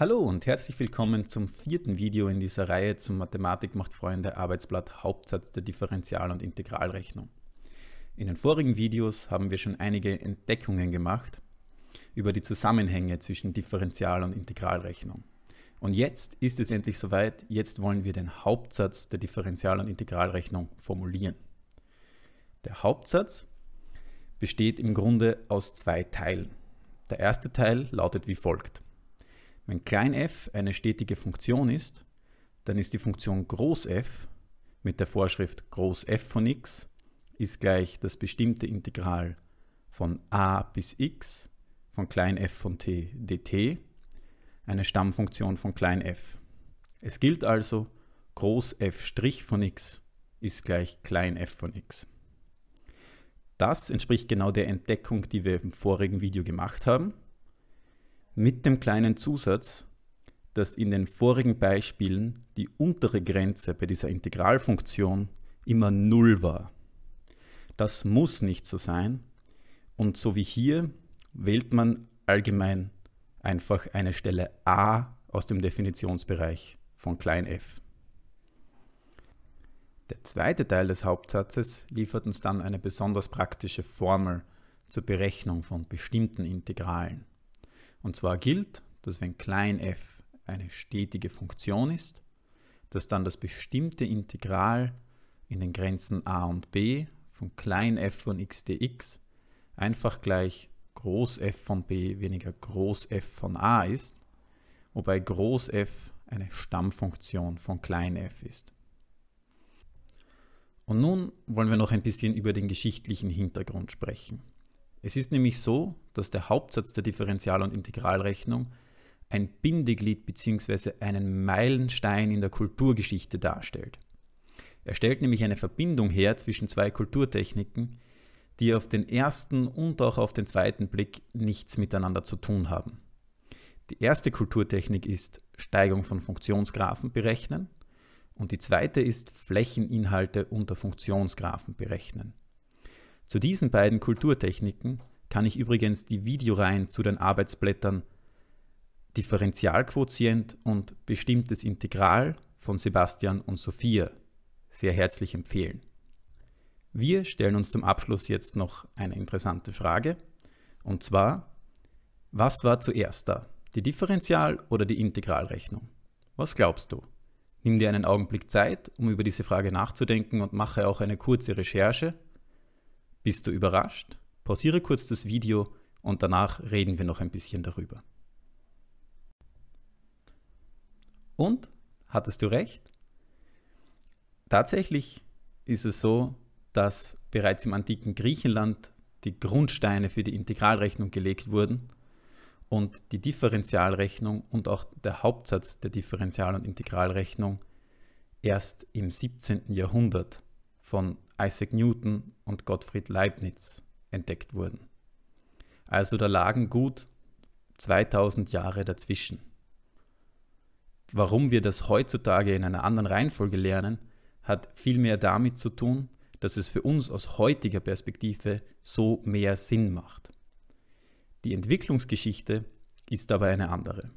Hallo und herzlich willkommen zum vierten Video in dieser Reihe zum Mathematik macht Freunde Arbeitsblatt Hauptsatz der Differential- und Integralrechnung. In den vorigen Videos haben wir schon einige Entdeckungen gemacht über die Zusammenhänge zwischen Differential- und Integralrechnung. Und jetzt ist es endlich soweit, jetzt wollen wir den Hauptsatz der Differential- und Integralrechnung formulieren. Der Hauptsatz besteht im Grunde aus zwei Teilen. Der erste Teil lautet wie folgt. Wenn klein f eine stetige Funktion ist, dann ist die Funktion groß f mit der Vorschrift groß f von x ist gleich das bestimmte Integral von a bis x von klein f von t dt, eine Stammfunktion von klein f. Es gilt also, groß f' von x ist gleich klein f von x. Das entspricht genau der Entdeckung, die wir im vorigen Video gemacht haben mit dem kleinen Zusatz, dass in den vorigen Beispielen die untere Grenze bei dieser Integralfunktion immer 0 war. Das muss nicht so sein und so wie hier wählt man allgemein einfach eine Stelle a aus dem Definitionsbereich von klein f. Der zweite Teil des Hauptsatzes liefert uns dann eine besonders praktische Formel zur Berechnung von bestimmten Integralen. Und zwar gilt, dass wenn klein f eine stetige Funktion ist, dass dann das bestimmte Integral in den Grenzen a und b von klein f von x dx einfach gleich groß f von b weniger groß f von a ist, wobei groß f eine Stammfunktion von klein f ist. Und nun wollen wir noch ein bisschen über den geschichtlichen Hintergrund sprechen. Es ist nämlich so, dass der Hauptsatz der Differential- und Integralrechnung ein Bindeglied bzw. einen Meilenstein in der Kulturgeschichte darstellt. Er stellt nämlich eine Verbindung her zwischen zwei Kulturtechniken, die auf den ersten und auch auf den zweiten Blick nichts miteinander zu tun haben. Die erste Kulturtechnik ist Steigung von Funktionsgraphen berechnen und die zweite ist Flächeninhalte unter Funktionsgraphen berechnen. Zu diesen beiden Kulturtechniken kann ich übrigens die Videoreihen zu den Arbeitsblättern Differentialquotient und Bestimmtes Integral von Sebastian und Sophia sehr herzlich empfehlen. Wir stellen uns zum Abschluss jetzt noch eine interessante Frage, und zwar, was war zuerst da, die Differential- oder die Integralrechnung? Was glaubst du? Nimm dir einen Augenblick Zeit, um über diese Frage nachzudenken und mache auch eine kurze Recherche bist du überrascht? Pausiere kurz das Video und danach reden wir noch ein bisschen darüber. Und hattest du recht? Tatsächlich ist es so, dass bereits im antiken Griechenland die Grundsteine für die Integralrechnung gelegt wurden und die Differentialrechnung und auch der Hauptsatz der Differential- und Integralrechnung erst im 17. Jahrhundert von Isaac Newton und Gottfried Leibniz entdeckt wurden. Also da lagen gut 2000 Jahre dazwischen. Warum wir das heutzutage in einer anderen Reihenfolge lernen, hat vielmehr damit zu tun, dass es für uns aus heutiger Perspektive so mehr Sinn macht. Die Entwicklungsgeschichte ist aber eine andere.